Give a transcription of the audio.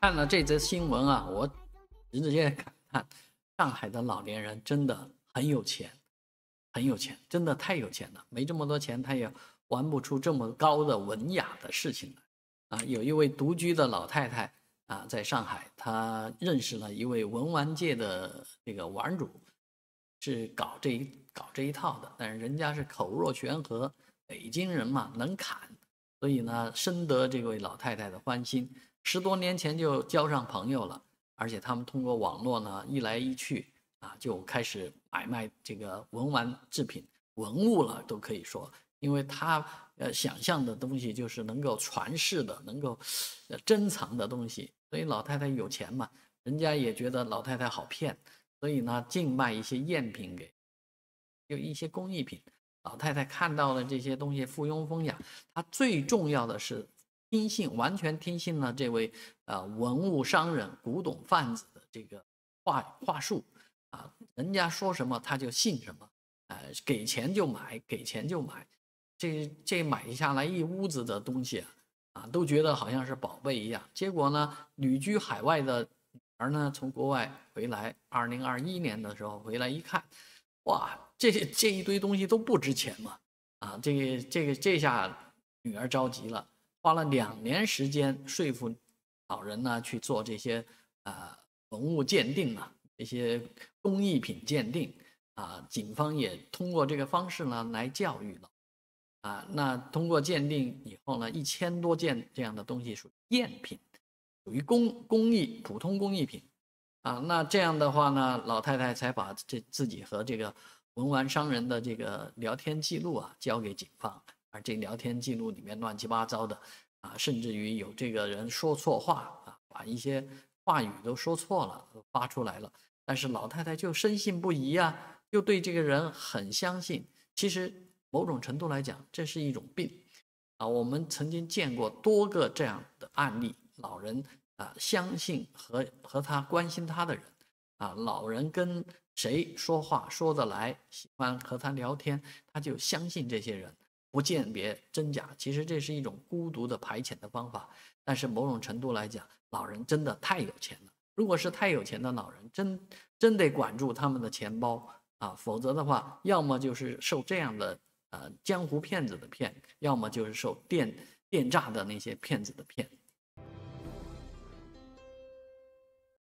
看了这则新闻啊，我直接感叹：上海的老年人真的很有钱，很有钱，真的太有钱了。没这么多钱，他也玩不出这么高的文雅的事情来。啊，有一位独居的老太太啊，在上海，她认识了一位文玩界的这个玩主，是搞这一搞这一套的。但是人家是口若悬河，北京人嘛，能侃，所以呢，深得这位老太太的欢心。十多年前就交上朋友了，而且他们通过网络呢，一来一去啊，就开始买卖这个文玩制品、文物了，都可以说，因为他呃想象的东西就是能够传世的、能够呃珍藏的东西，所以老太太有钱嘛，人家也觉得老太太好骗，所以呢，净卖一些赝品给，就一些工艺品，老太太看到了这些东西附庸风雅，她最重要的是。听信，完全听信了这位呃文物商人、古董贩子的这个话话术啊，人家说什么他就信什么，呃，给钱就买，给钱就买，这这买下来一屋子的东西啊，啊，都觉得好像是宝贝一样。结果呢，旅居海外的女儿呢，从国外回来，二零二一年的时候回来一看，哇，这些这一堆东西都不值钱嘛，啊，这个这个这下女儿着急了。花了两年时间说服老人呢去做这些呃文物鉴定啊，一些工艺品鉴定啊，警方也通过这个方式呢来教育了啊。那通过鉴定以后呢，一千多件这样的东西属于赝品，属于工工艺普通工艺品啊。那这样的话呢，老太太才把这自己和这个文玩商人的这个聊天记录啊交给警方。这聊天记录里面乱七八糟的啊，甚至于有这个人说错话啊，把一些话语都说错了发出来了。但是老太太就深信不疑啊，又对这个人很相信。其实某种程度来讲，这是一种病啊。我们曾经见过多个这样的案例，老人啊，相信和和他关心他的人啊，老人跟谁说话说得来，喜欢和他聊天，他就相信这些人。不鉴别真假，其实这是一种孤独的排遣的方法。但是某种程度来讲，老人真的太有钱了。如果是太有钱的老人，真真得管住他们的钱包啊，否则的话，要么就是受这样的呃江湖骗子的骗，要么就是受电电诈的那些骗子的骗。